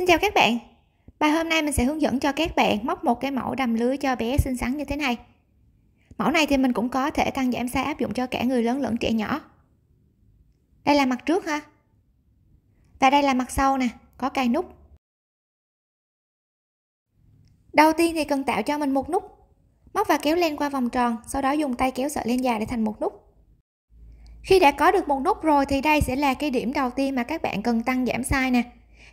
Xin chào các bạn Bài hôm nay mình sẽ hướng dẫn cho các bạn móc một cái mẫu đầm lưới cho bé xinh xắn như thế này Mẫu này thì mình cũng có thể tăng giảm size áp dụng cho cả người lớn lẫn trẻ nhỏ Đây là mặt trước ha Và đây là mặt sau nè, có cài nút Đầu tiên thì cần tạo cho mình một nút Móc và kéo len qua vòng tròn, sau đó dùng tay kéo sợi len dài để thành một nút khi đã có được một nút rồi thì đây sẽ là cái điểm đầu tiên mà các bạn cần tăng giảm size nè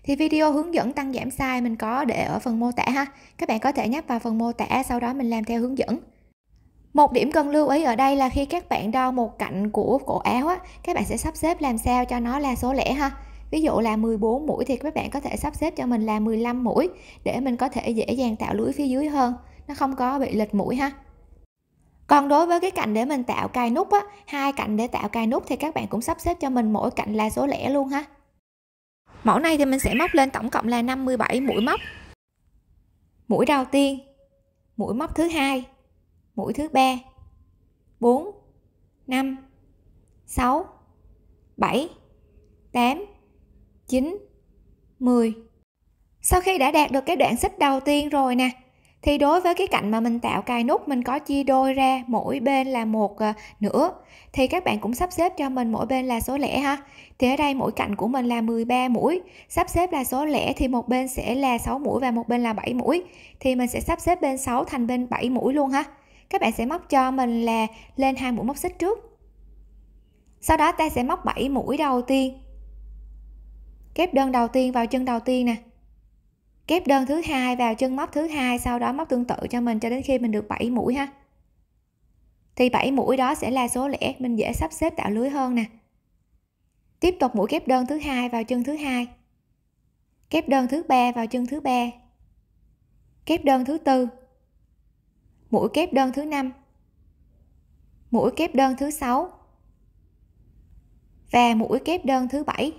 thì video hướng dẫn tăng giảm size mình có để ở phần mô tả ha các bạn có thể nhấp vào phần mô tả sau đó mình làm theo hướng dẫn một điểm cần lưu ý ở đây là khi các bạn đo một cạnh của cổ áo á, các bạn sẽ sắp xếp làm sao cho nó là số lẻ ha. Ví dụ là 14 mũi thì các bạn có thể sắp xếp cho mình là 15 mũi để mình có thể dễ dàng tạo lưới phía dưới hơn, nó không có bị lệch mũi ha. Còn đối với cái cạnh để mình tạo cài nút á, hai cạnh để tạo cài nút thì các bạn cũng sắp xếp cho mình mỗi cạnh là số lẻ luôn ha mẫu này thì mình sẽ móc lên tổng cộng là 57 mũi móc mũi đầu tiên mũi móc thứ hai mũi thứ ba 4 5 6 7 8 9 10 sau khi đã đạt được cái đoạn xích đầu tiên rồi nè thì đối với cái cạnh mà mình tạo cài nút mình có chia đôi ra mỗi bên là một ờ, nửa thì các bạn cũng sắp xếp cho mình mỗi bên là số lẻ ha thì ở đây mỗi cạnh của mình là 13 mũi sắp xếp là số lẻ thì một bên sẽ là 6 mũi và một bên là 7 mũi thì mình sẽ sắp xếp bên 6 thành bên 7 mũi luôn ha các bạn sẽ móc cho mình là lên hai mũi móc xích trước sau đó ta sẽ móc 7 mũi đầu tiên kép đơn đầu tiên vào chân đầu tiên nè kép đơn thứ hai vào chân móc thứ hai sau đó móc tương tự cho mình cho đến khi mình được 7 mũi ha thì 7 mũi đó sẽ là số lẻ mình dễ sắp xếp tạo lưới hơn nè tiếp tục mũi kép đơn thứ hai vào chân thứ hai kép đơn thứ ba vào chân thứ ba kép đơn thứ tư mũi kép đơn thứ năm mũi kép đơn thứ sáu và mũi kép đơn thứ bảy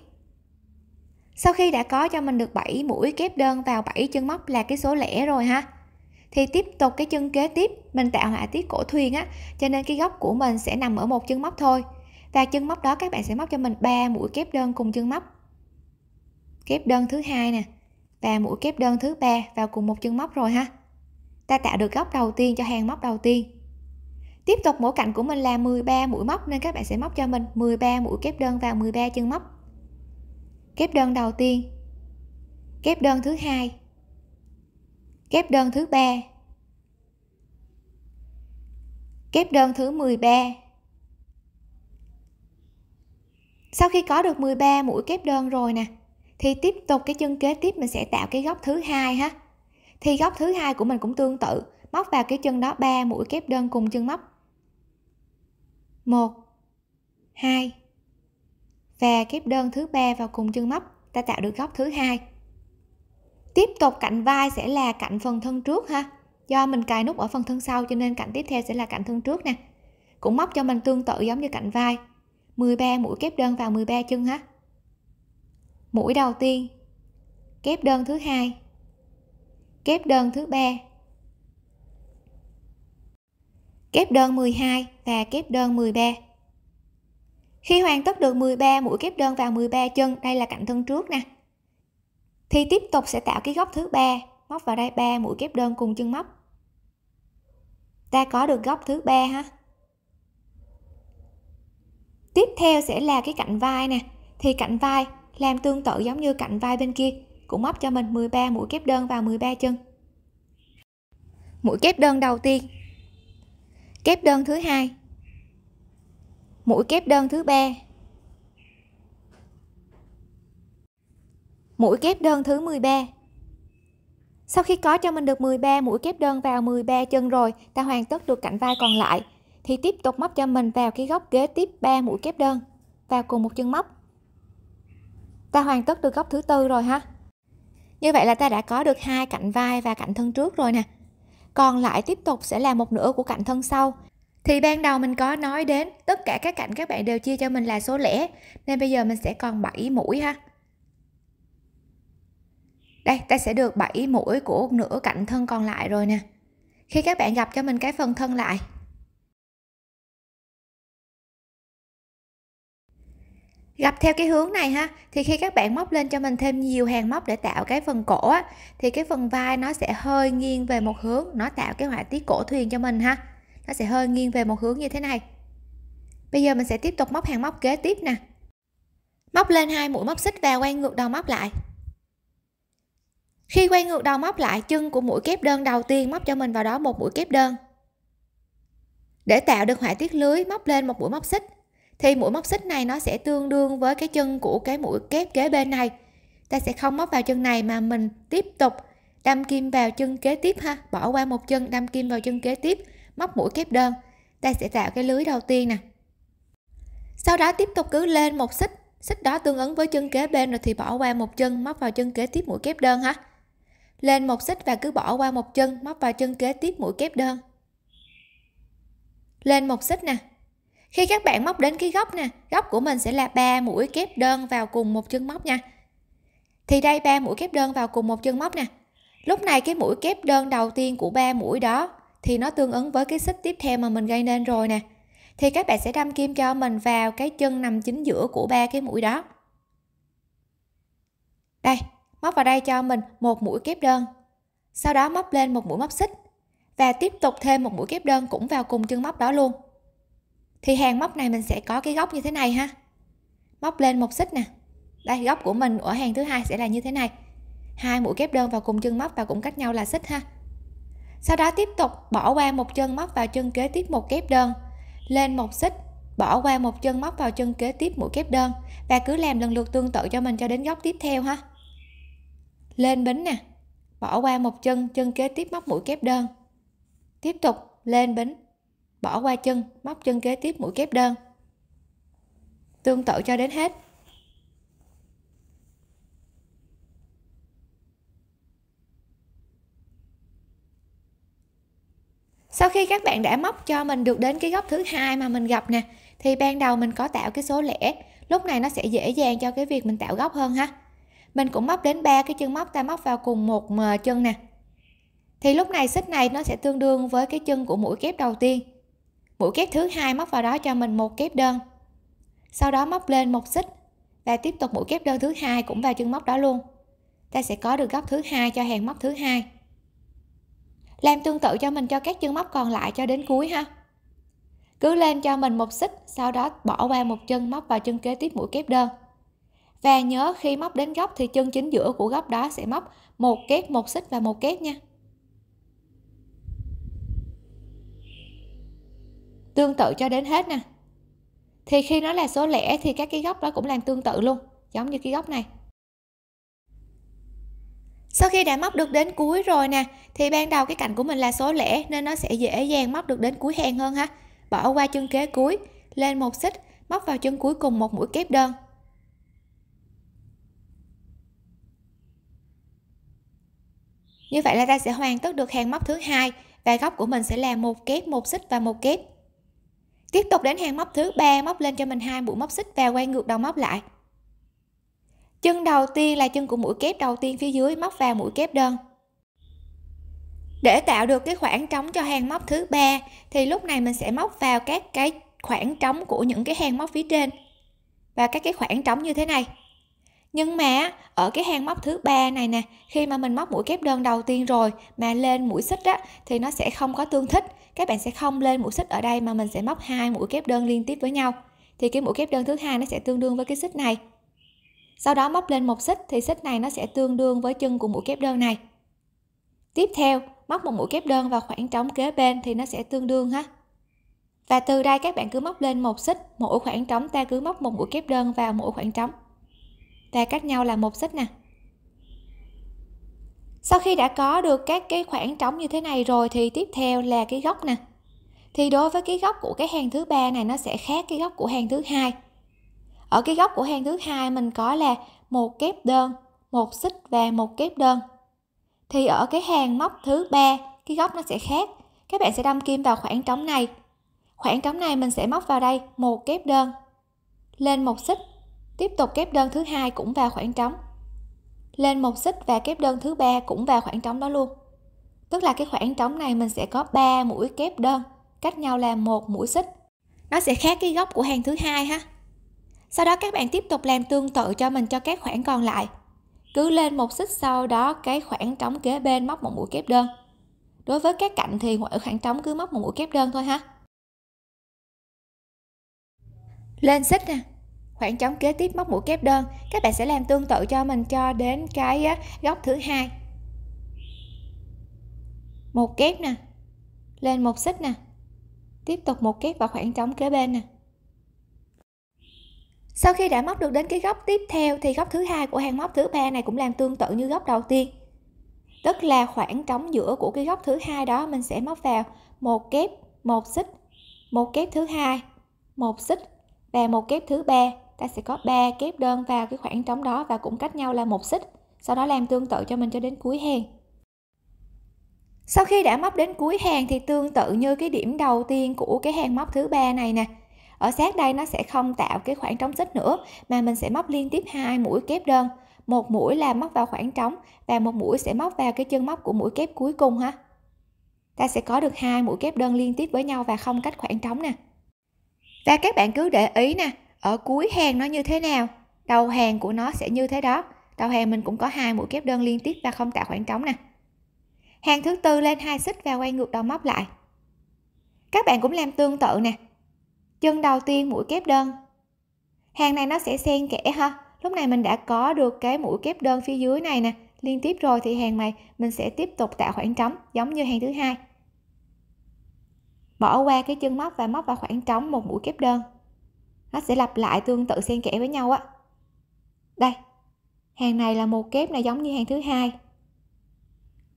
sau khi đã có cho mình được 7 mũi kép đơn vào 7 chân móc là cái số lẻ rồi ha thì tiếp tục cái chân kế tiếp mình tạo họa tiết cổ thuyền á cho nên cái góc của mình sẽ nằm ở một chân móc thôi và chân móc đó các bạn sẽ móc cho mình 3 mũi kép đơn cùng chân móc kép đơn thứ hai nè và mũi kép đơn thứ ba vào cùng một chân móc rồi ha ta tạo được góc đầu tiên cho hàng móc đầu tiên tiếp tục mỗi cạnh của mình là 13 mũi móc nên các bạn sẽ móc cho mình 13 mũi kép đơn vào 13 chân móc kép đơn đầu tiên kép đơn thứ hai kép đơn thứ ba kép đơn thứ 13 sau khi có được 13 mũi kép đơn rồi nè thì tiếp tục cái chân kế tiếp mình sẽ tạo cái góc thứ hai ha thì góc thứ hai của mình cũng tương tự móc vào cái chân đó 3 mũi kép đơn cùng chân móc 1 2 và kép đơn thứ ba vào cùng chân móc ta tạo được góc thứ hai tiếp tục cạnh vai sẽ là cạnh phần thân trước ha do mình cài nút ở phần thân sau cho nên cạnh tiếp theo sẽ là cạnh thân trước nè cũng móc cho mình tương tự giống như cạnh vai 13 mũi kép đơn vào 13 chân ha mũi đầu tiên kép đơn thứ hai kép đơn thứ ba kép đơn 12 và kép đơn 13 khi hoàn tất được 13 mũi kép đơn vào 13 chân, đây là cạnh thân trước nè. Thì tiếp tục sẽ tạo cái góc thứ ba, móc vào đây 3 mũi kép đơn cùng chân móc. Ta có được góc thứ ba ha. Tiếp theo sẽ là cái cạnh vai nè. Thì cạnh vai làm tương tự giống như cạnh vai bên kia, cũng móc cho mình 13 mũi kép đơn vào 13 chân. Mũi kép đơn đầu tiên. Kép đơn thứ hai mũi kép đơn thứ ba mũi kép đơn thứ 13 sau khi có cho mình được 13 mũi kép đơn vào 13 chân rồi ta hoàn tất được cạnh vai còn lại thì tiếp tục móc cho mình vào cái góc kế tiếp 3 mũi kép đơn vào cùng một chân móc ta hoàn tất được góc thứ tư rồi ha như vậy là ta đã có được hai cạnh vai và cạnh thân trước rồi nè còn lại tiếp tục sẽ là một nửa của cạnh thân sau thì ban đầu mình có nói đến tất cả các cạnh các bạn đều chia cho mình là số lẻ nên bây giờ mình sẽ còn 7 mũi ha đây ta sẽ được 7 mũi của nửa cạnh thân còn lại rồi nè khi các bạn gặp cho mình cái phần thân lại gặp theo cái hướng này ha thì khi các bạn móc lên cho mình thêm nhiều hàng móc để tạo cái phần cổ thì cái phần vai nó sẽ hơi nghiêng về một hướng nó tạo cái họa tiết cổ thuyền cho mình ha nó sẽ hơi nghiêng về một hướng như thế này bây giờ mình sẽ tiếp tục móc hàng móc kế tiếp nè móc lên hai mũi móc xích và quay ngược đầu móc lại khi quay ngược đầu móc lại chân của mũi kép đơn đầu tiên móc cho mình vào đó một mũi kép đơn để tạo được họa tiết lưới móc lên một mũi móc xích thì mũi móc xích này nó sẽ tương đương với cái chân của cái mũi kép kế bên này ta sẽ không móc vào chân này mà mình tiếp tục đâm kim vào chân kế tiếp ha bỏ qua một chân đâm kim vào chân kế tiếp móc mũi kép đơn ta sẽ tạo cái lưới đầu tiên nè sau đó tiếp tục cứ lên một xích xích đó tương ứng với chân kế bên rồi thì bỏ qua một chân móc vào chân kế tiếp mũi kép đơn ha lên một xích và cứ bỏ qua một chân móc vào chân kế tiếp mũi kép đơn lên một xích nè khi các bạn móc đến cái góc nè góc của mình sẽ là ba mũi kép đơn vào cùng một chân móc nha thì đây ba mũi kép đơn vào cùng một chân móc nè lúc này cái mũi kép đơn đầu tiên của ba mũi đó thì nó tương ứng với cái xích tiếp theo mà mình gây nên rồi nè thì các bạn sẽ đâm kim cho mình vào cái chân nằm chính giữa của ba cái mũi đó đây móc vào đây cho mình một mũi kép đơn sau đó móc lên một mũi móc xích và tiếp tục thêm một mũi kép đơn cũng vào cùng chân móc đó luôn thì hàng móc này mình sẽ có cái góc như thế này ha móc lên một xích nè đây góc của mình ở hàng thứ hai sẽ là như thế này hai mũi kép đơn vào cùng chân móc và cũng cách nhau là xích ha sau đó tiếp tục bỏ qua một chân móc vào chân kế tiếp một kép đơn lên một xích bỏ qua một chân móc vào chân kế tiếp mũi kép đơn và cứ làm lần lượt tương tự cho mình cho đến góc tiếp theo ha lên bính nè bỏ qua một chân chân kế tiếp móc mũi kép đơn tiếp tục lên bính bỏ qua chân móc chân kế tiếp mũi kép đơn tương tự cho đến hết sau khi các bạn đã móc cho mình được đến cái góc thứ hai mà mình gặp nè thì ban đầu mình có tạo cái số lẻ lúc này nó sẽ dễ dàng cho cái việc mình tạo góc hơn ha mình cũng móc đến ba cái chân móc ta móc vào cùng một ờ, chân nè thì lúc này xích này nó sẽ tương đương với cái chân của mũi kép đầu tiên mũi kép thứ hai móc vào đó cho mình một kép đơn sau đó móc lên một xích và tiếp tục mũi kép đơn thứ hai cũng vào chân móc đó luôn ta sẽ có được góc thứ hai cho hàng móc thứ hai làm tương tự cho mình cho các chân móc còn lại cho đến cuối ha cứ lên cho mình một xích sau đó bỏ qua một chân móc vào chân kế tiếp mũi kép đơn và nhớ khi móc đến góc thì chân chính giữa của góc đó sẽ móc một kép một xích và một kép nha tương tự cho đến hết nè thì khi nó là số lẻ thì các cái góc đó cũng làm tương tự luôn giống như cái góc này sau khi đã móc được đến cuối rồi nè thì ban đầu cái cạnh của mình là số lẻ nên nó sẽ dễ dàng móc được đến cuối hàng hơn ha bỏ qua chân kế cuối lên một xích móc vào chân cuối cùng một mũi kép đơn như vậy là ta sẽ hoàn tất được hàng móc thứ hai và góc của mình sẽ là một kép một xích và một kép tiếp tục đến hàng móc thứ ba móc lên cho mình hai mũi móc xích và quay ngược đầu móc lại chân đầu tiên là chân của mũi kép đầu tiên phía dưới móc vào mũi kép đơn để tạo được cái khoảng trống cho hàng móc thứ ba thì lúc này mình sẽ móc vào các cái khoảng trống của những cái hàng móc phía trên và các cái khoảng trống như thế này nhưng mà ở cái hàng móc thứ ba này nè khi mà mình móc mũi kép đơn đầu tiên rồi mà lên mũi xích á thì nó sẽ không có tương thích các bạn sẽ không lên mũi xích ở đây mà mình sẽ móc hai mũi kép đơn liên tiếp với nhau thì cái mũi kép đơn thứ hai nó sẽ tương đương với cái xích này sau đó móc lên một xích thì xích này nó sẽ tương đương với chân của mũi kép đơn này tiếp theo móc một mũi kép đơn vào khoảng trống kế bên thì nó sẽ tương đương ha và từ đây các bạn cứ móc lên một xích mỗi khoảng trống ta cứ móc một mũi kép đơn vào mỗi khoảng trống và cách nhau là một xích nè sau khi đã có được các cái khoảng trống như thế này rồi thì tiếp theo là cái góc nè thì đối với cái góc của cái hàng thứ ba này nó sẽ khác cái góc của hàng thứ hai ở cái góc của hàng thứ hai mình có là một kép đơn một xích và một kép đơn thì ở cái hàng móc thứ ba cái góc nó sẽ khác các bạn sẽ đâm kim vào khoảng trống này khoảng trống này mình sẽ móc vào đây một kép đơn lên một xích tiếp tục kép đơn thứ hai cũng vào khoảng trống lên một xích và kép đơn thứ ba cũng vào khoảng trống đó luôn tức là cái khoảng trống này mình sẽ có 3 mũi kép đơn cách nhau là một mũi xích nó sẽ khác cái góc của hàng thứ hai ha sau đó các bạn tiếp tục làm tương tự cho mình cho các khoảng còn lại. Cứ lên một xích sau đó cái khoảng trống kế bên móc một mũi kép đơn. Đối với các cạnh thì mỗi khoảng trống cứ móc một mũi kép đơn thôi ha. Lên xích nè, khoảng trống kế tiếp móc mũi kép đơn, các bạn sẽ làm tương tự cho mình cho đến cái góc thứ hai. Một kép nè, lên một xích nè. Tiếp tục một kép vào khoảng trống kế bên nè sau khi đã móc được đến cái góc tiếp theo thì góc thứ hai của hàng móc thứ ba này cũng làm tương tự như góc đầu tiên tức là khoảng trống giữa của cái góc thứ hai đó mình sẽ móc vào một kép một xích một kép thứ hai một xích và một kép thứ ba ta sẽ có 3 kép đơn vào cái khoảng trống đó và cũng cách nhau là một xích sau đó làm tương tự cho mình cho đến cuối hàng sau khi đã móc đến cuối hàng thì tương tự như cái điểm đầu tiên của cái hàng móc thứ ba này nè ở sát đây nó sẽ không tạo cái khoảng trống xích nữa mà mình sẽ móc liên tiếp hai mũi kép đơn một mũi là móc vào khoảng trống và một mũi sẽ móc vào cái chân móc của mũi kép cuối cùng ha ta sẽ có được hai mũi kép đơn liên tiếp với nhau và không cách khoảng trống nè và các bạn cứ để ý nè ở cuối hàng nó như thế nào đầu hàng của nó sẽ như thế đó đầu hàng mình cũng có hai mũi kép đơn liên tiếp và không tạo khoảng trống nè hàng thứ tư lên hai xích và quay ngược đầu móc lại các bạn cũng làm tương tự nè chân đầu tiên mũi kép đơn hàng này nó sẽ xen kẽ ha lúc này mình đã có được cái mũi kép đơn phía dưới này nè liên tiếp rồi thì hàng này mình sẽ tiếp tục tạo khoảng trống giống như hàng thứ hai bỏ qua cái chân móc và móc vào khoảng trống một mũi kép đơn nó sẽ lặp lại tương tự xen kẽ với nhau á đây hàng này là một kép này giống như hàng thứ hai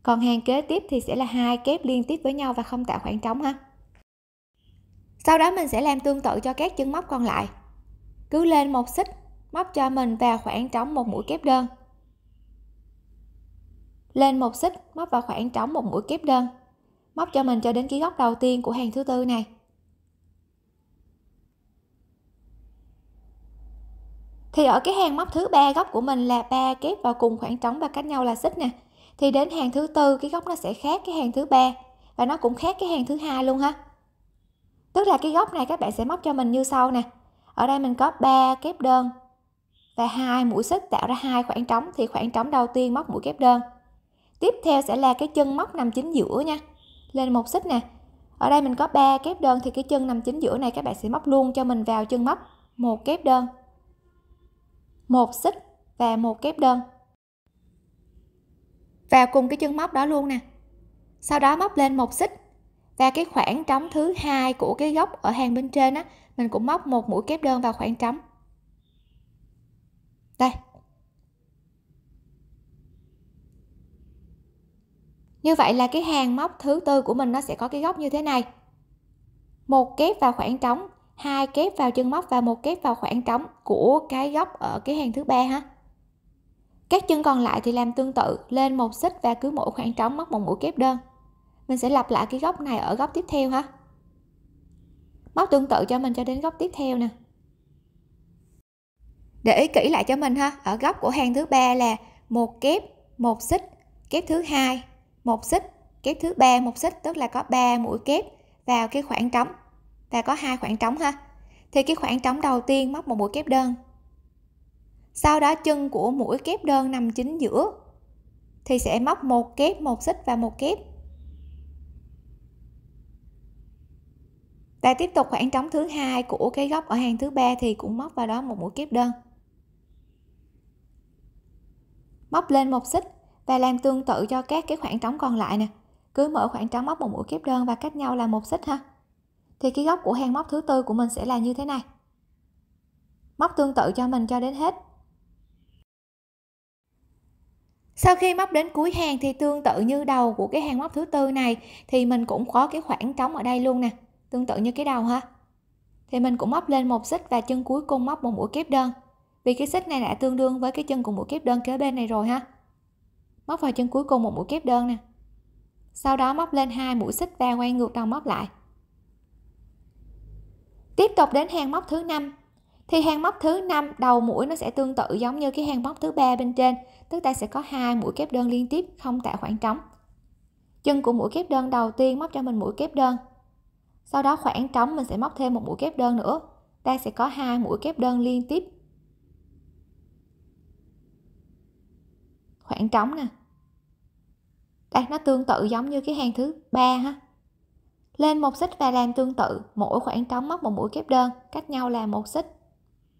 còn hàng kế tiếp thì sẽ là hai kép liên tiếp với nhau và không tạo khoảng trống ha sau đó mình sẽ làm tương tự cho các chân móc còn lại cứ lên một xích móc cho mình vào khoảng trống một mũi kép đơn lên một xích móc vào khoảng trống một mũi kép đơn móc cho mình cho đến cái góc đầu tiên của hàng thứ tư này thì ở cái hàng móc thứ ba góc của mình là ba kép vào cùng khoảng trống và cách nhau là xích nè thì đến hàng thứ tư cái góc nó sẽ khác cái hàng thứ ba và nó cũng khác cái hàng thứ hai luôn ha tức là cái góc này các bạn sẽ móc cho mình như sau nè ở đây mình có 3 kép đơn và hai mũi xích tạo ra hai khoảng trống thì khoảng trống đầu tiên móc mũi kép đơn tiếp theo sẽ là cái chân móc nằm chính giữa nha lên một xích nè ở đây mình có 3 kép đơn thì cái chân nằm chính giữa này các bạn sẽ móc luôn cho mình vào chân móc một kép đơn một xích và một kép đơn vào cùng cái chân móc đó luôn nè sau đó móc lên một xích và cái khoảng trống thứ hai của cái góc ở hàng bên trên á mình cũng móc một mũi kép đơn vào khoảng trống đây như vậy là cái hàng móc thứ tư của mình nó sẽ có cái góc như thế này một kép vào khoảng trống hai kép vào chân móc và một kép vào khoảng trống của cái góc ở cái hàng thứ ba ha các chân còn lại thì làm tương tự lên một xích và cứ mỗi khoảng trống móc một mũi kép đơn mình sẽ lặp lại cái góc này ở góc tiếp theo ha móc tương tự cho mình cho đến góc tiếp theo nè để ý kỹ lại cho mình ha ở góc của hàng thứ ba là một kép một xích kép thứ hai một xích kép thứ ba một xích tức là có 3 mũi kép vào cái khoảng trống và có hai khoảng trống ha thì cái khoảng trống đầu tiên móc một mũi kép đơn sau đó chân của mũi kép đơn nằm chính giữa thì sẽ móc một kép một xích và một kép và tiếp tục khoảng trống thứ hai của cái góc ở hàng thứ ba thì cũng móc vào đó một mũi kép đơn móc lên một xích và làm tương tự cho các cái khoảng trống còn lại nè cứ mở khoảng trống móc một mũi kép đơn và cách nhau là một xích ha thì cái góc của hàng móc thứ tư của mình sẽ là như thế này móc tương tự cho mình cho đến hết sau khi móc đến cuối hàng thì tương tự như đầu của cái hàng móc thứ tư này thì mình cũng có cái khoảng trống ở đây luôn nè tương tự như cái đầu ha thì mình cũng móc lên một xích và chân cuối cùng móc một mũi kép đơn vì cái xích này đã tương đương với cái chân cùng mũi kép đơn kế bên này rồi ha móc vào chân cuối cùng một mũi kép đơn nè sau đó móc lên hai mũi xích và quay ngược đầu móc lại tiếp tục đến hàng móc thứ năm thì hàng móc thứ năm đầu mũi nó sẽ tương tự giống như cái hàng móc thứ ba bên trên tức ta sẽ có hai mũi kép đơn liên tiếp không tạo khoảng trống chân của mũi kép đơn đầu tiên móc cho mình mũi kép đơn sau đó khoảng trống mình sẽ móc thêm một mũi kép đơn nữa ta sẽ có hai mũi kép đơn liên tiếp khoảng trống nè đây nó tương tự giống như cái hàng thứ ba ha lên một xích và làm tương tự mỗi khoảng trống móc một mũi kép đơn cách nhau là một xích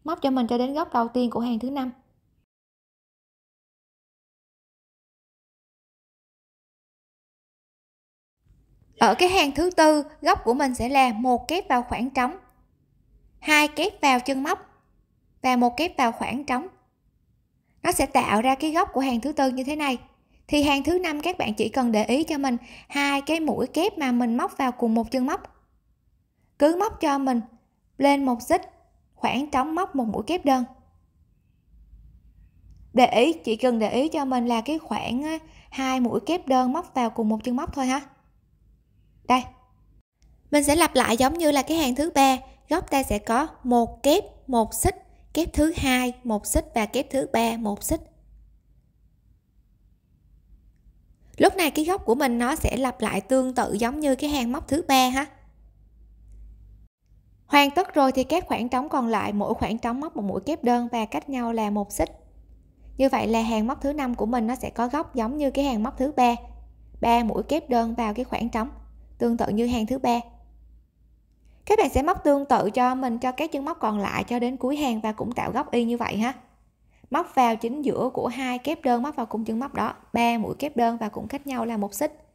móc cho mình cho đến góc đầu tiên của hàng thứ năm ở cái hàng thứ tư góc của mình sẽ là một kép vào khoảng trống hai kép vào chân móc và một kép vào khoảng trống nó sẽ tạo ra cái góc của hàng thứ tư như thế này thì hàng thứ năm các bạn chỉ cần để ý cho mình hai cái mũi kép mà mình móc vào cùng một chân móc cứ móc cho mình lên một xích khoảng trống móc một mũi kép đơn để ý chỉ cần để ý cho mình là cái khoảng hai mũi kép đơn móc vào cùng một chân móc thôi ha đây mình sẽ lặp lại giống như là cái hàng thứ ba góc ta sẽ có một kép một xích kép thứ hai một xích và kép thứ ba một xích lúc này cái góc của mình nó sẽ lặp lại tương tự giống như cái hàng móc thứ ba ha hoàn tất rồi thì các khoảng trống còn lại mỗi khoảng trống móc một mũi kép đơn và cách nhau là một xích như vậy là hàng móc thứ năm của mình nó sẽ có góc giống như cái hàng móc thứ ba ba mũi kép đơn vào cái khoảng trống tương tự như hàng thứ ba các bạn sẽ móc tương tự cho mình cho các chân móc còn lại cho đến cuối hàng và cũng tạo góc y như vậy ha móc vào chính giữa của hai kép đơn móc vào cùng chân móc đó ba mũi kép đơn và cũng cách nhau là một xích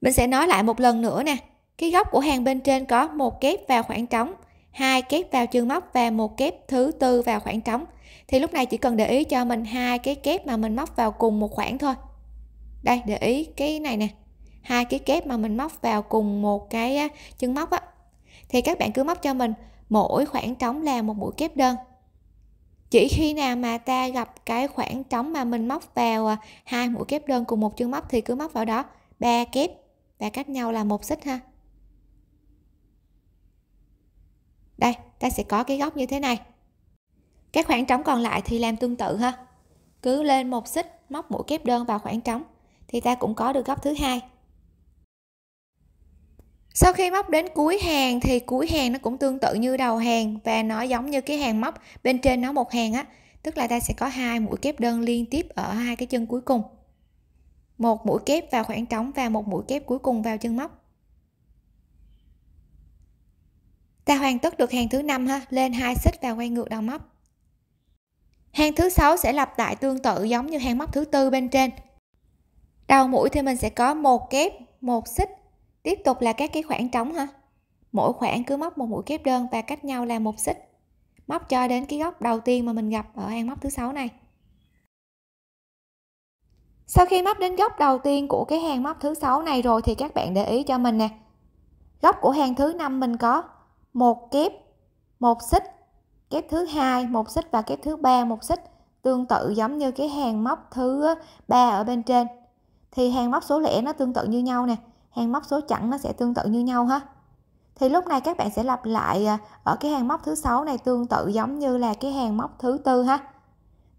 mình sẽ nói lại một lần nữa nè cái góc của hàng bên trên có một kép vào khoảng trống hai kép vào chân móc và một kép thứ tư vào khoảng trống thì lúc này chỉ cần để ý cho mình hai cái kép mà mình móc vào cùng một khoảng thôi đây để ý cái này nè hai cái kép mà mình móc vào cùng một cái chân móc á thì các bạn cứ móc cho mình mỗi khoảng trống là một mũi kép đơn chỉ khi nào mà ta gặp cái khoảng trống mà mình móc vào à, hai mũi kép đơn cùng một chân móc thì cứ móc vào đó ba kép và cách nhau là một xích ha đây ta sẽ có cái góc như thế này các khoảng trống còn lại thì làm tương tự ha cứ lên một xích móc mũi kép đơn vào khoảng trống thì ta cũng có được góc thứ hai sau khi móc đến cuối hàng thì cuối hàng nó cũng tương tự như đầu hàng và nó giống như cái hàng móc bên trên nó một hàng á tức là ta sẽ có hai mũi kép đơn liên tiếp ở hai cái chân cuối cùng một mũi kép vào khoảng trống và một mũi kép cuối cùng vào chân móc ta hoàn tất được hàng thứ năm ha lên hai xích và quay ngược đầu móc hàng thứ sáu sẽ lặp lại tương tự giống như hàng móc thứ tư bên trên đầu mũi thì mình sẽ có một kép một xích tiếp tục là các cái khoảng trống ha mỗi khoảng cứ móc một mũi kép đơn và cách nhau là một xích móc cho đến cái góc đầu tiên mà mình gặp ở hàng móc thứ sáu này sau khi móc đến góc đầu tiên của cái hàng móc thứ sáu này rồi thì các bạn để ý cho mình nè góc của hàng thứ năm mình có một kép một xích kép thứ hai một xích và kép thứ ba một xích tương tự giống như cái hàng móc thứ ba ở bên trên thì hàng móc số lẻ nó tương tự như nhau nè hàng móc số chẵn nó sẽ tương tự như nhau ha thì lúc này các bạn sẽ lặp lại à, ở cái hàng móc thứ sáu này tương tự giống như là cái hàng móc thứ tư ha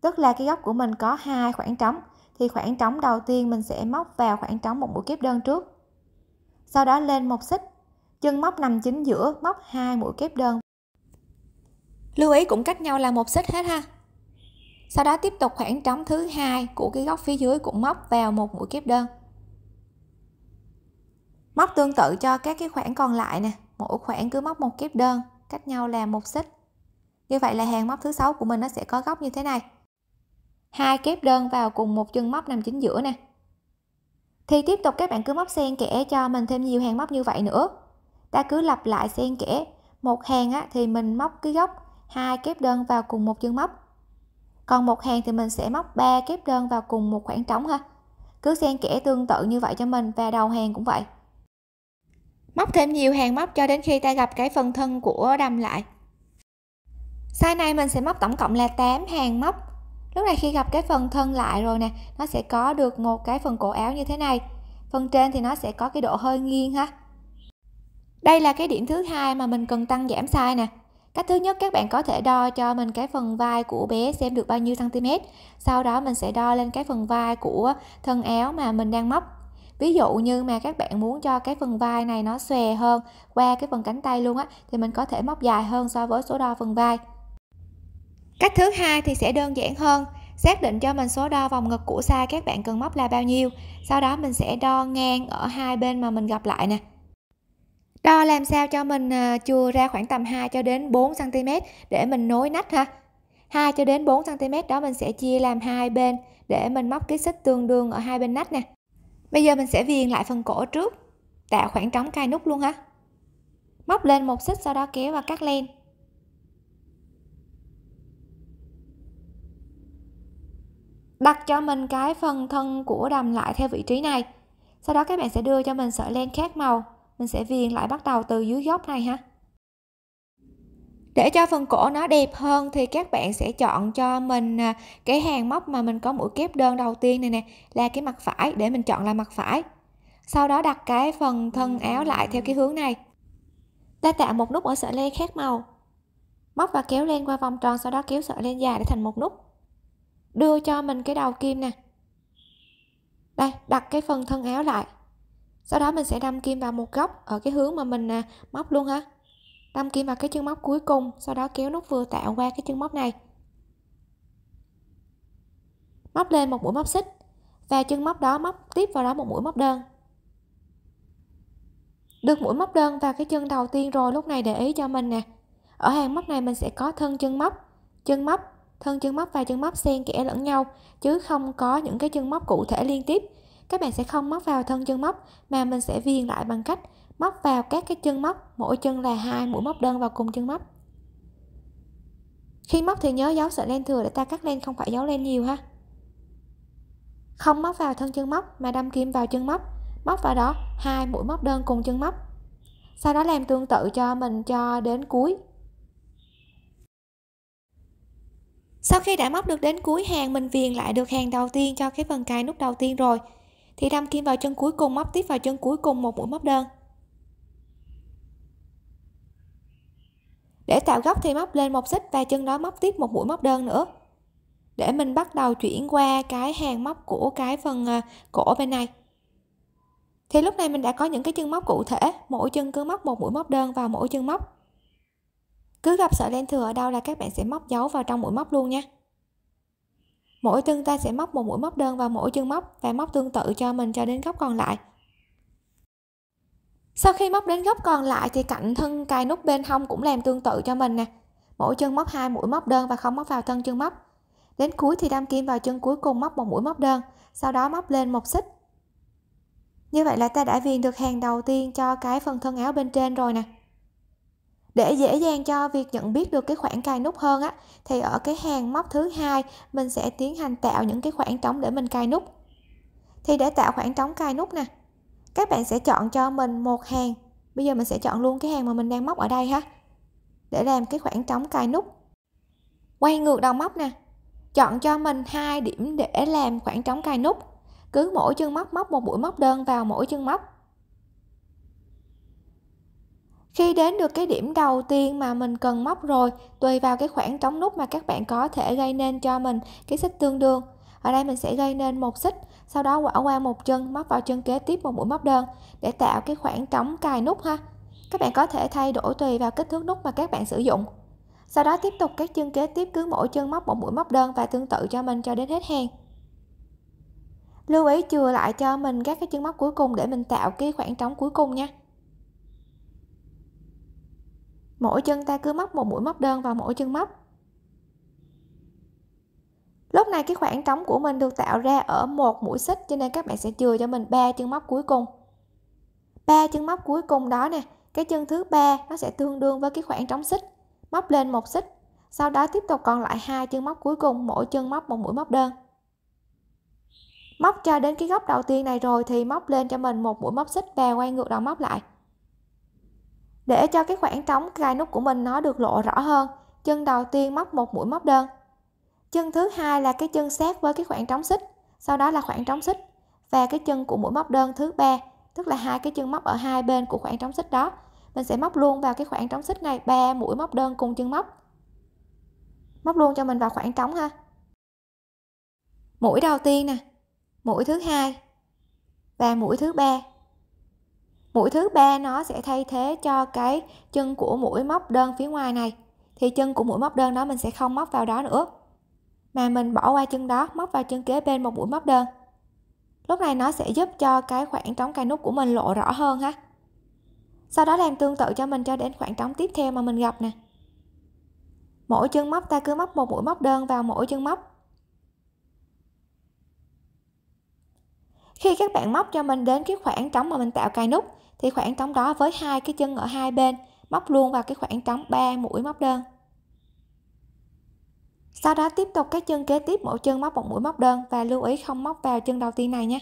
tức là cái góc của mình có hai khoảng trống thì khoảng trống đầu tiên mình sẽ móc vào khoảng trống một mũi kép đơn trước sau đó lên một xích chân móc nằm chính giữa móc hai mũi kép đơn lưu ý cũng cách nhau là một xích hết ha sau đó tiếp tục khoảng trống thứ hai của cái góc phía dưới cũng móc vào một mũi kép đơn móc tương tự cho các cái khoảng còn lại nè mỗi khoảng cứ móc một kép đơn cách nhau là một xích như vậy là hàng móc thứ sáu của mình nó sẽ có góc như thế này hai kép đơn vào cùng một chân móc nằm chính giữa nè thì tiếp tục các bạn cứ móc xen kẽ cho mình thêm nhiều hàng móc như vậy nữa ta cứ lặp lại xen kẽ một hàng á, thì mình móc cái góc hai kép đơn vào cùng một chân móc còn một hàng thì mình sẽ móc 3 kép đơn vào cùng một khoảng trống ha cứ xen kẽ tương tự như vậy cho mình và đầu hàng cũng vậy móc thêm nhiều hàng móc cho đến khi ta gặp cái phần thân của đầm lại size này mình sẽ móc tổng cộng là 8 hàng móc lúc này khi gặp cái phần thân lại rồi nè nó sẽ có được một cái phần cổ áo như thế này phần trên thì nó sẽ có cái độ hơi nghiêng ha đây là cái điểm thứ hai mà mình cần tăng giảm size nè Cách thứ nhất các bạn có thể đo cho mình cái phần vai của bé xem được bao nhiêu cm. Sau đó mình sẽ đo lên cái phần vai của thân áo mà mình đang móc. Ví dụ như mà các bạn muốn cho cái phần vai này nó xòe hơn qua cái phần cánh tay luôn á thì mình có thể móc dài hơn so với số đo phần vai. Cách thứ hai thì sẽ đơn giản hơn. Xác định cho mình số đo vòng ngực của size các bạn cần móc là bao nhiêu. Sau đó mình sẽ đo ngang ở hai bên mà mình gặp lại nè. Đo làm sao cho mình à, chừa ra khoảng tầm 2 cho đến 4 cm để mình nối nách ha. 2 cho đến 4 cm đó mình sẽ chia làm hai bên để mình móc cái xích tương đương ở hai bên nách nè. Bây giờ mình sẽ viền lại phần cổ trước, tạo khoảng trống cài nút luôn ha. Móc lên một xích sau đó kéo và cắt len. Đặt cho mình cái phần thân của đầm lại theo vị trí này. Sau đó các bạn sẽ đưa cho mình sợi len khác màu mình sẽ viền lại bắt đầu từ dưới góc này ha để cho phần cổ nó đẹp hơn thì các bạn sẽ chọn cho mình à, cái hàng móc mà mình có mũi kép đơn đầu tiên này nè là cái mặt phải để mình chọn là mặt phải sau đó đặt cái phần thân áo lại theo cái hướng này ta tạo một nút ở sợi len khác màu móc và kéo len qua vòng tròn sau đó kéo sợi len dài để thành một nút đưa cho mình cái đầu kim nè đây đặt cái phần thân áo lại sau đó mình sẽ đâm kim vào một góc ở cái hướng mà mình móc luôn ha đâm kim vào cái chân móc cuối cùng sau đó kéo nút vừa tạo qua cái chân móc này móc lên một mũi móc xích và chân móc đó móc tiếp vào đó một mũi móc đơn được mũi móc đơn vào cái chân đầu tiên rồi lúc này để ý cho mình nè ở hàng móc này mình sẽ có thân chân móc chân móc thân chân móc và chân móc xen kẽ lẫn nhau chứ không có những cái chân móc cụ thể liên tiếp các bạn sẽ không móc vào thân chân móc mà mình sẽ viền lại bằng cách móc vào các cái chân móc mỗi chân là hai mũi móc đơn vào cùng chân móc khi móc thì nhớ giấu sợi len thừa để ta cắt len không phải giấu len nhiều ha không móc vào thân chân móc mà đâm kim vào chân móc móc vào đó hai mũi móc đơn cùng chân móc sau đó làm tương tự cho mình cho đến cuối sau khi đã móc được đến cuối hàng mình viền lại được hàng đầu tiên cho cái phần cài nút đầu tiên rồi thì đâm kim vào chân cuối cùng móc tiếp vào chân cuối cùng một mũi móc đơn để tạo góc thì móc lên một xích và chân đó móc tiếp một mũi móc đơn nữa để mình bắt đầu chuyển qua cái hàng móc của cái phần ờ, cổ bên này thì lúc này mình đã có những cái chân móc cụ thể mỗi chân cứ móc một mũi móc đơn vào mỗi chân móc cứ gặp sợi len thừa ở đâu là các bạn sẽ móc dấu vào trong mũi móc luôn nha mỗi chân ta sẽ móc một mũi móc đơn vào mỗi chân móc và móc tương tự cho mình cho đến góc còn lại sau khi móc đến góc còn lại thì cạnh thân cài nút bên hông cũng làm tương tự cho mình nè mỗi chân móc hai mũi móc đơn và không móc vào thân chân móc đến cuối thì đâm kim vào chân cuối cùng móc một mũi móc đơn sau đó móc lên một xích như vậy là ta đã viền được hàng đầu tiên cho cái phần thân áo bên trên rồi nè để dễ dàng cho việc nhận biết được cái khoảng cài nút hơn á thì ở cái hàng móc thứ hai mình sẽ tiến hành tạo những cái khoảng trống để mình cài nút thì để tạo khoảng trống cài nút nè các bạn sẽ chọn cho mình một hàng bây giờ mình sẽ chọn luôn cái hàng mà mình đang móc ở đây ha để làm cái khoảng trống cài nút quay ngược đầu móc nè chọn cho mình hai điểm để làm khoảng trống cài nút cứ mỗi chân móc móc một mũi móc đơn vào mỗi chân móc khi đến được cái điểm đầu tiên mà mình cần móc rồi tùy vào cái khoảng trống nút mà các bạn có thể gây nên cho mình cái xích tương đương ở đây mình sẽ gây nên một xích sau đó quở qua một chân móc vào chân kế tiếp một mũi móc đơn để tạo cái khoảng trống cài nút ha các bạn có thể thay đổi tùy vào kích thước nút mà các bạn sử dụng sau đó tiếp tục các chân kế tiếp cứ mỗi chân móc một mũi móc đơn và tương tự cho mình cho đến hết hàng lưu ý chừa lại cho mình các cái chân móc cuối cùng để mình tạo cái khoảng trống cuối cùng nha mỗi chân ta cứ móc một mũi móc đơn vào mỗi chân móc lúc này cái khoảng trống của mình được tạo ra ở một mũi xích cho nên các bạn sẽ chừa cho mình ba chân móc cuối cùng ba chân móc cuối cùng đó nè cái chân thứ ba nó sẽ tương đương với cái khoảng trống xích móc lên một xích sau đó tiếp tục còn lại hai chân móc cuối cùng mỗi chân móc một mũi móc đơn móc cho đến cái góc đầu tiên này rồi thì móc lên cho mình một mũi móc xích và quay ngược đầu móc lại để cho cái khoảng trống gai nút của mình nó được lộ rõ hơn chân đầu tiên móc một mũi móc đơn chân thứ hai là cái chân sát với cái khoảng trống xích sau đó là khoảng trống xích và cái chân của mũi móc đơn thứ ba tức là hai cái chân móc ở hai bên của khoảng trống xích đó mình sẽ móc luôn vào cái khoảng trống xích này ba mũi móc đơn cùng chân móc móc luôn cho mình vào khoảng trống ha mũi đầu tiên nè mũi thứ hai và mũi thứ ba mũi thứ ba nó sẽ thay thế cho cái chân của mũi móc đơn phía ngoài này thì chân của mũi móc đơn đó mình sẽ không móc vào đó nữa mà mình bỏ qua chân đó móc vào chân kế bên một mũi móc đơn lúc này nó sẽ giúp cho cái khoảng trống cài nút của mình lộ rõ hơn ha sau đó làm tương tự cho mình cho đến khoảng trống tiếp theo mà mình gặp nè mỗi chân móc ta cứ móc một mũi móc đơn vào mỗi chân móc khi các bạn móc cho mình đến cái khoảng trống mà mình tạo cài nút thì khoảng trống đó với hai cái chân ở hai bên móc luôn vào cái khoảng trống 3 mũi móc đơn sau đó tiếp tục các chân kế tiếp mỗi chân móc một mũi móc đơn và lưu ý không móc vào chân đầu tiên này nhé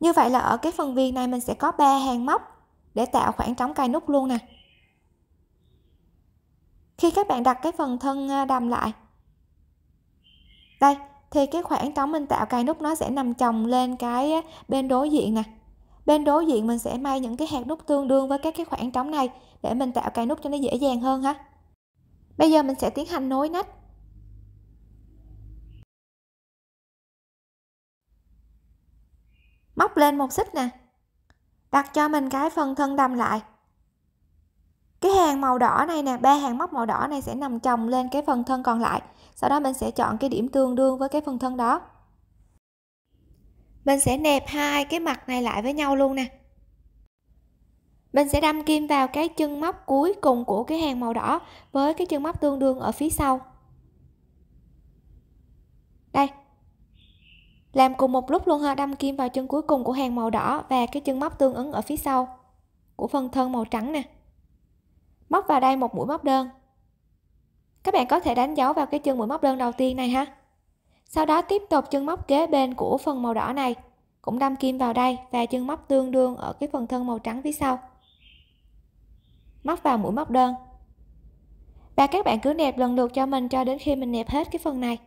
như vậy là ở cái phần viên này mình sẽ có 3 hàng móc để tạo khoảng trống cài nút luôn nè khi các bạn đặt cái phần thân à, đầm lại đây thì cái khoảng trống mình tạo cài nút nó sẽ nằm chồng lên cái bên đối diện nè bên đối diện mình sẽ may những cái hạt nút tương đương với các cái khoảng trống này để mình tạo cài nút cho nó dễ dàng hơn ha bây giờ mình sẽ tiến hành nối nách móc lên một xích nè đặt cho mình cái phần thân đầm lại cái hàng màu đỏ này nè ba hàng móc màu đỏ này sẽ nằm chồng lên cái phần thân còn lại sau đó mình sẽ chọn cái điểm tương đương với cái phần thân đó mình sẽ nẹp hai cái mặt này lại với nhau luôn nè mình sẽ đâm kim vào cái chân móc cuối cùng của cái hàng màu đỏ với cái chân móc tương đương ở phía sau đây làm cùng một lúc luôn ha đâm kim vào chân cuối cùng của hàng màu đỏ và cái chân móc tương ứng ở phía sau của phần thân màu trắng nè móc vào đây một mũi móc đơn các bạn có thể đánh dấu vào cái chân mũi móc đơn đầu tiên này ha sau đó tiếp tục chân móc kế bên của phần màu đỏ này cũng đâm kim vào đây và chân móc tương đương ở cái phần thân màu trắng phía sau móc vào mũi móc đơn và các bạn cứ nẹp lần lượt cho mình cho đến khi mình nẹp hết cái phần này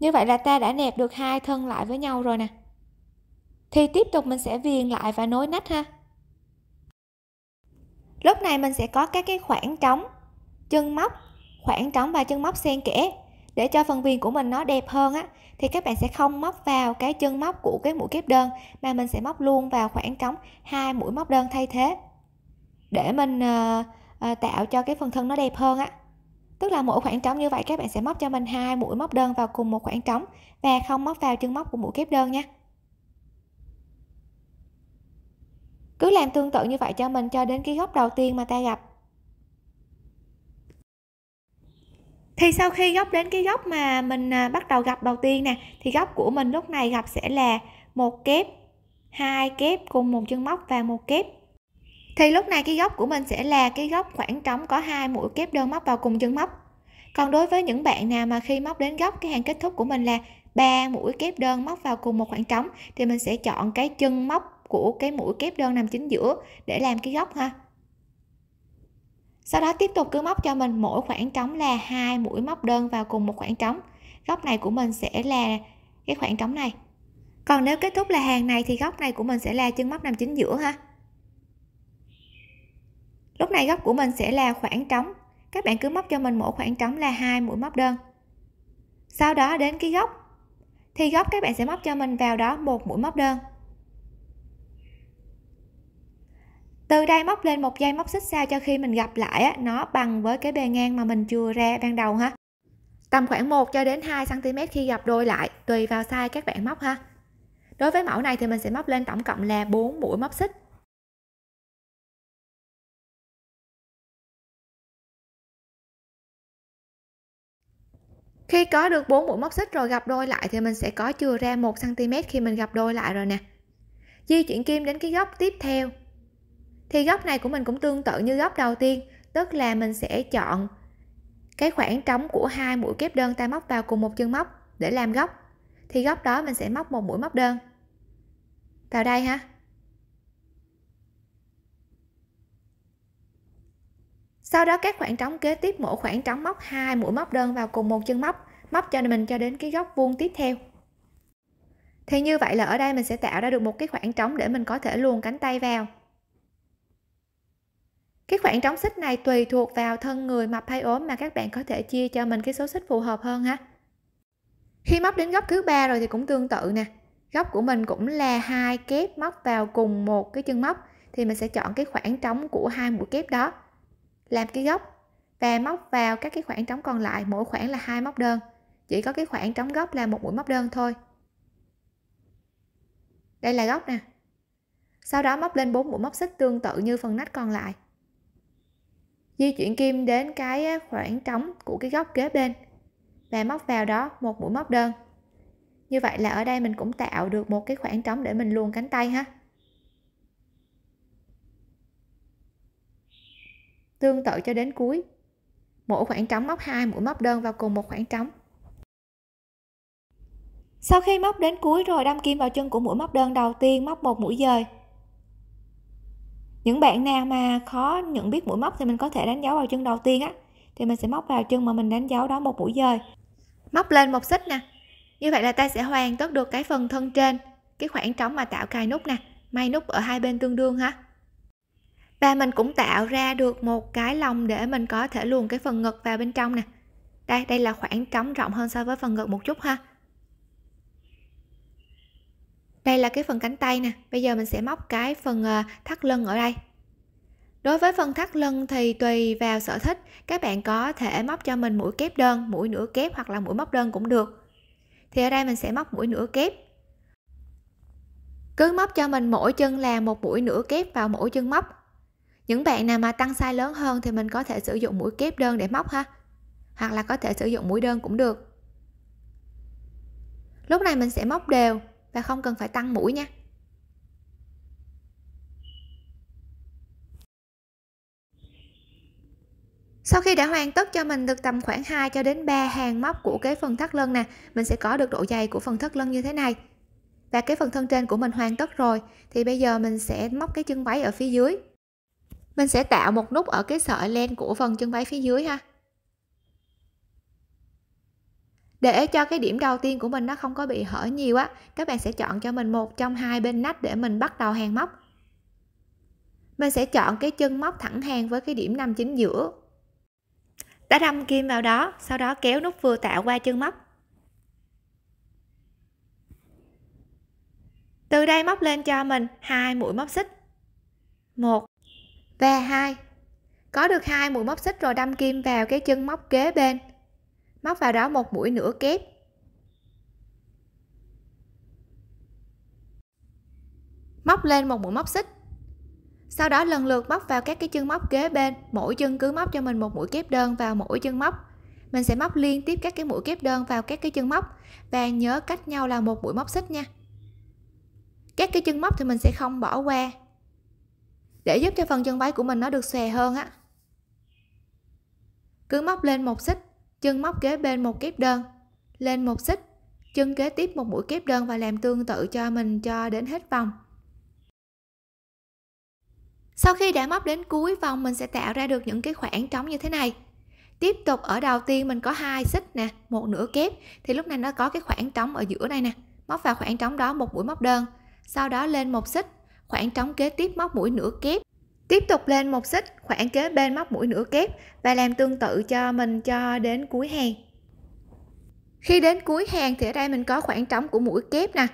như vậy là ta đã nẹp được hai thân lại với nhau rồi nè thì tiếp tục mình sẽ viền lại và nối nách ha lúc này mình sẽ có các cái khoảng trống chân móc khoảng trống và chân móc xen kẽ để cho phần viền của mình nó đẹp hơn á thì các bạn sẽ không móc vào cái chân móc của cái mũi kép đơn mà mình sẽ móc luôn vào khoảng trống hai mũi móc đơn thay thế để mình à, à, tạo cho cái phần thân nó đẹp hơn á tức là mỗi khoảng trống như vậy các bạn sẽ móc cho mình hai mũi móc đơn vào cùng một khoảng trống và không móc vào chân móc của mũi kép đơn nha cứ làm tương tự như vậy cho mình cho đến cái góc đầu tiên mà ta gặp thì sau khi góc đến cái góc mà mình à, bắt đầu gặp đầu tiên nè thì góc của mình lúc này gặp sẽ là một kép hai kép cùng một chân móc và một kép thì lúc này cái góc của mình sẽ là cái góc khoảng trống có hai mũi kép đơn móc vào cùng chân móc còn đối với những bạn nào mà khi móc đến góc cái hàng kết thúc của mình là ba mũi kép đơn móc vào cùng một khoảng trống thì mình sẽ chọn cái chân móc của cái mũi kép đơn nằm chính giữa để làm cái góc ha sau đó tiếp tục cứ móc cho mình mỗi khoảng trống là hai mũi móc đơn vào cùng một khoảng trống góc này của mình sẽ là cái khoảng trống này còn nếu kết thúc là hàng này thì góc này của mình sẽ là chân móc nằm chính giữa ha lúc này góc của mình sẽ là khoảng trống các bạn cứ móc cho mình mỗi khoảng trống là hai mũi móc đơn sau đó đến cái góc thì góc các bạn sẽ móc cho mình vào đó một mũi móc đơn từ đây móc lên một dây móc xích sao cho khi mình gặp lại á, nó bằng với cái bề ngang mà mình chừa ra ban đầu ha tầm khoảng 1 cho đến 2 cm khi gặp đôi lại tùy vào size các bạn móc ha đối với mẫu này thì mình sẽ móc lên tổng cộng là 4 mũi móc xích khi có được 4 mũi móc xích rồi gặp đôi lại thì mình sẽ có chừa ra 1 cm khi mình gặp đôi lại rồi nè di chuyển kim đến cái góc tiếp theo thì góc này của mình cũng tương tự như góc đầu tiên tức là mình sẽ chọn cái khoảng trống của hai mũi kép đơn ta móc vào cùng một chân móc để làm góc thì góc đó mình sẽ móc một mũi móc đơn vào đây ha sau đó các khoảng trống kế tiếp mỗi khoảng trống móc hai mũi móc đơn vào cùng một chân móc móc cho mình cho đến cái góc vuông tiếp theo thì như vậy là ở đây mình sẽ tạo ra được một cái khoảng trống để mình có thể luồn cánh tay vào cái khoảng trống xích này tùy thuộc vào thân người mập hay ốm mà các bạn có thể chia cho mình cái số xích phù hợp hơn ha khi móc đến góc thứ ba rồi thì cũng tương tự nè góc của mình cũng là hai kép móc vào cùng một cái chân móc thì mình sẽ chọn cái khoảng trống của hai mũi kép đó làm cái góc và móc vào các cái khoảng trống còn lại mỗi khoảng là hai móc đơn chỉ có cái khoảng trống góc là một mũi móc đơn thôi đây là góc nè sau đó móc lên bốn mũi móc xích tương tự như phần nách còn lại di chuyển kim đến cái khoảng trống của cái góc kế bên và móc vào đó một mũi móc đơn như vậy là ở đây mình cũng tạo được một cái khoảng trống để mình luồn cánh tay ha tương tự cho đến cuối mỗi khoảng trống móc hai mũi móc đơn vào cùng một khoảng trống sau khi móc đến cuối rồi đâm kim vào chân của mũi móc đơn đầu tiên móc một mũi dời những bạn nào mà khó nhận biết mũi móc thì mình có thể đánh dấu vào chân đầu tiên á thì mình sẽ móc vào chân mà mình đánh dấu đó một mũi dời móc lên một xích nè như vậy là ta sẽ hoàn tất được cái phần thân trên cái khoảng trống mà tạo cài nút nè may nút ở hai bên tương đương ha và mình cũng tạo ra được một cái lòng để mình có thể luồn cái phần ngực vào bên trong nè đây đây là khoảng trống rộng hơn so với phần ngực một chút ha đây là cái phần cánh tay nè bây giờ mình sẽ móc cái phần ờ, thắt lưng ở đây đối với phần thắt lưng thì tùy vào sở thích các bạn có thể móc cho mình mũi kép đơn mũi nửa kép hoặc là mũi móc đơn cũng được thì ở đây mình sẽ móc mũi nửa kép cứ móc cho mình mỗi chân là một mũi nửa kép vào mỗi chân móc những bạn nào mà tăng size lớn hơn thì mình có thể sử dụng mũi kép đơn để móc ha hoặc là có thể sử dụng mũi đơn cũng được lúc này mình sẽ móc đều và không cần phải tăng mũi nha Sau khi đã hoàn tất cho mình được tầm khoảng 2 cho đến 3 hàng móc của cái phần thắt lưng nè, mình sẽ có được độ dày của phần thắt lưng như thế này. Và cái phần thân trên của mình hoàn tất rồi, thì bây giờ mình sẽ móc cái chân váy ở phía dưới. Mình sẽ tạo một nút ở cái sợi len của phần chân váy phía dưới ha để cho cái điểm đầu tiên của mình nó không có bị hở nhiều á các bạn sẽ chọn cho mình một trong hai bên nách để mình bắt đầu hàng móc mình sẽ chọn cái chân móc thẳng hàng với cái điểm nằm chính giữa đã đâm kim vào đó sau đó kéo nút vừa tạo qua chân móc từ đây móc lên cho mình hai mũi móc xích một và hai có được hai mũi móc xích rồi đâm kim vào cái chân móc kế bên móc vào đó một mũi nửa kép móc lên một mũi móc xích sau đó lần lượt móc vào các cái chân móc kế bên mỗi chân cứ móc cho mình một mũi kép đơn vào mỗi chân móc mình sẽ móc liên tiếp các cái mũi kép đơn vào các cái chân móc và nhớ cách nhau là một mũi móc xích nha các cái chân móc thì mình sẽ không bỏ qua để giúp cho phần chân váy của mình nó được xòe hơn á cứ móc lên một xích chân móc kế bên một kép đơn lên một xích chân kế tiếp một mũi kép đơn và làm tương tự cho mình cho đến hết vòng sau khi đã móc đến cuối vòng mình sẽ tạo ra được những cái khoảng trống như thế này tiếp tục ở đầu tiên mình có hai xích nè một nửa kép thì lúc này nó có cái khoảng trống ở giữa đây nè móc vào khoảng trống đó một mũi móc đơn sau đó lên một xích khoảng trống kế tiếp móc mũi nửa kép Tiếp tục lên một xích khoảng kế bên móc mũi nửa kép và làm tương tự cho mình cho đến cuối hàng. Khi đến cuối hàng thì ở đây mình có khoảng trống của mũi kép nè.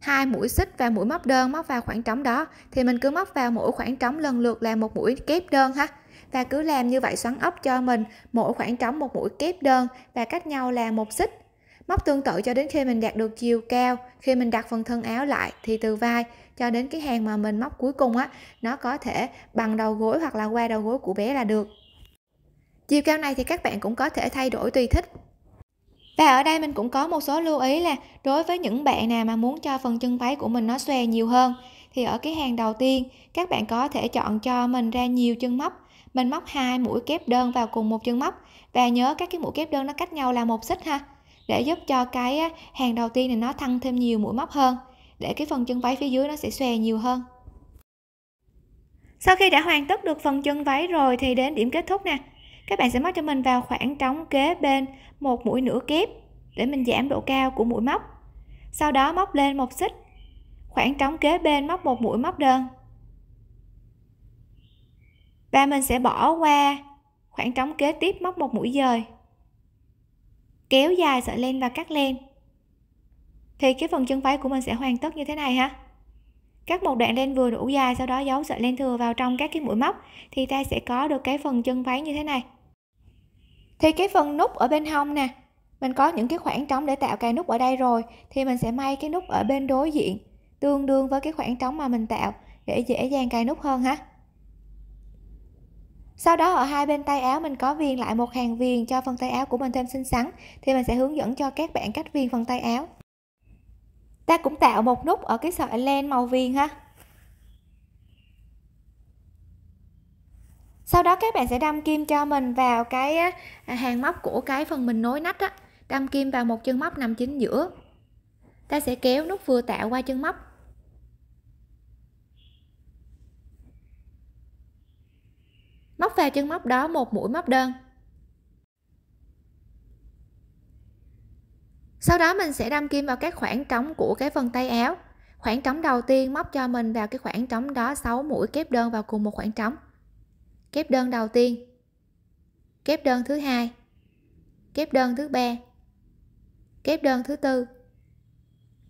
Hai mũi xích và mũi móc đơn móc vào khoảng trống đó thì mình cứ móc vào mỗi khoảng trống lần lượt là một mũi kép đơn ha. Và cứ làm như vậy xoắn ốc cho mình mỗi khoảng trống một mũi kép đơn và cách nhau là một xích. Móc tương tự cho đến khi mình đạt được chiều cao, khi mình đặt phần thân áo lại thì từ vai cho đến cái hàng mà mình móc cuối cùng á nó có thể bằng đầu gối hoặc là qua đầu gối của bé là được chiều cao này thì các bạn cũng có thể thay đổi tùy thích và ở đây mình cũng có một số lưu ý là đối với những bạn nào mà muốn cho phần chân váy của mình nó xòe nhiều hơn thì ở cái hàng đầu tiên các bạn có thể chọn cho mình ra nhiều chân móc mình móc hai mũi kép đơn vào cùng một chân móc và nhớ các cái mũi kép đơn nó cách nhau là một xích ha để giúp cho cái hàng đầu tiên này nó thăng thêm nhiều mũi móc hơn để cái phần chân váy phía dưới nó sẽ xòe nhiều hơn sau khi đã hoàn tất được phần chân váy rồi thì đến điểm kết thúc nè các bạn sẽ móc cho mình vào khoảng trống kế bên một mũi nửa kép để mình giảm độ cao của mũi móc sau đó móc lên một xích khoảng trống kế bên móc một mũi móc đơn và mình sẽ bỏ qua khoảng trống kế tiếp móc một mũi dời kéo dài sợi len và cắt len thì cái phần chân váy của mình sẽ hoàn tất như thế này ha cắt một đoạn len vừa đủ dài sau đó giấu sợi len thừa vào trong các cái mũi móc thì ta sẽ có được cái phần chân váy như thế này thì cái phần nút ở bên hông nè mình có những cái khoảng trống để tạo cài nút ở đây rồi thì mình sẽ may cái nút ở bên đối diện tương đương với cái khoảng trống mà mình tạo để dễ dàng cài nút hơn ha sau đó ở hai bên tay áo mình có viền lại một hàng viền cho phần tay áo của mình thêm xinh xắn thì mình sẽ hướng dẫn cho các bạn cách viền phần tay áo ta cũng tạo một nút ở cái sợi len màu viền ha sau đó các bạn sẽ đâm kim cho mình vào cái à, hàng móc của cái phần mình nối nách á đâm kim vào một chân móc nằm chính giữa ta sẽ kéo nút vừa tạo qua chân móc móc vào chân móc đó một mũi móc đơn sau đó mình sẽ đâm kim vào các khoảng trống của cái phần tay áo khoảng trống đầu tiên móc cho mình vào cái khoảng trống đó 6 mũi kép đơn vào cùng một khoảng trống kép đơn đầu tiên kép đơn thứ hai kép đơn thứ ba kép đơn thứ tư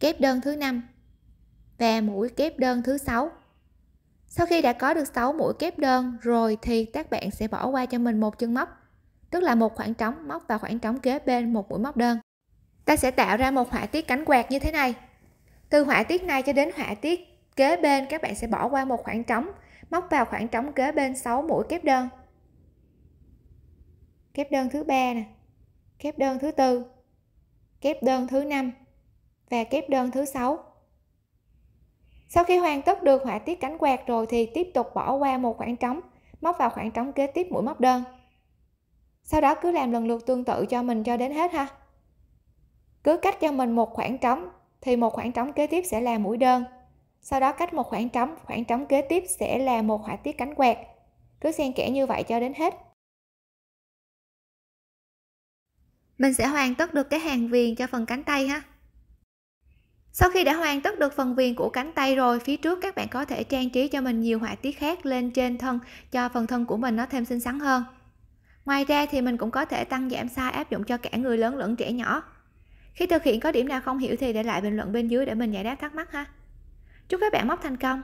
kép đơn thứ năm và mũi kép đơn thứ sáu sau khi đã có được 6 mũi kép đơn rồi thì các bạn sẽ bỏ qua cho mình một chân móc tức là một khoảng trống móc vào khoảng trống kế bên một mũi móc đơn ta sẽ tạo ra một họa tiết cánh quạt như thế này từ họa tiết này cho đến họa tiết kế bên các bạn sẽ bỏ qua một khoảng trống móc vào khoảng trống kế bên 6 mũi kép đơn kép đơn thứ ba nè kép đơn thứ tư kép đơn thứ năm và kép đơn thứ sáu sau khi hoàn tất được họa tiết cánh quạt rồi thì tiếp tục bỏ qua một khoảng trống móc vào khoảng trống kế tiếp mũi móc đơn sau đó cứ làm lần lượt tương tự cho mình cho đến hết ha cứ cách cho mình một khoảng trống thì một khoảng trống kế tiếp sẽ là mũi đơn sau đó cách một khoảng trống khoảng trống kế tiếp sẽ là một họa tiết cánh quạt cứ xen kẽ như vậy cho đến hết mình sẽ hoàn tất được cái hàng viền cho phần cánh tay ha sau khi đã hoàn tất được phần viền của cánh tay rồi phía trước các bạn có thể trang trí cho mình nhiều họa tiết khác lên trên thân cho phần thân của mình nó thêm xinh xắn hơn ngoài ra thì mình cũng có thể tăng giảm size áp dụng cho cả người lớn lẫn trẻ nhỏ khi thực hiện có điểm nào không hiểu thì để lại bình luận bên dưới để mình giải đáp thắc mắc ha. Chúc các bạn móc thành công!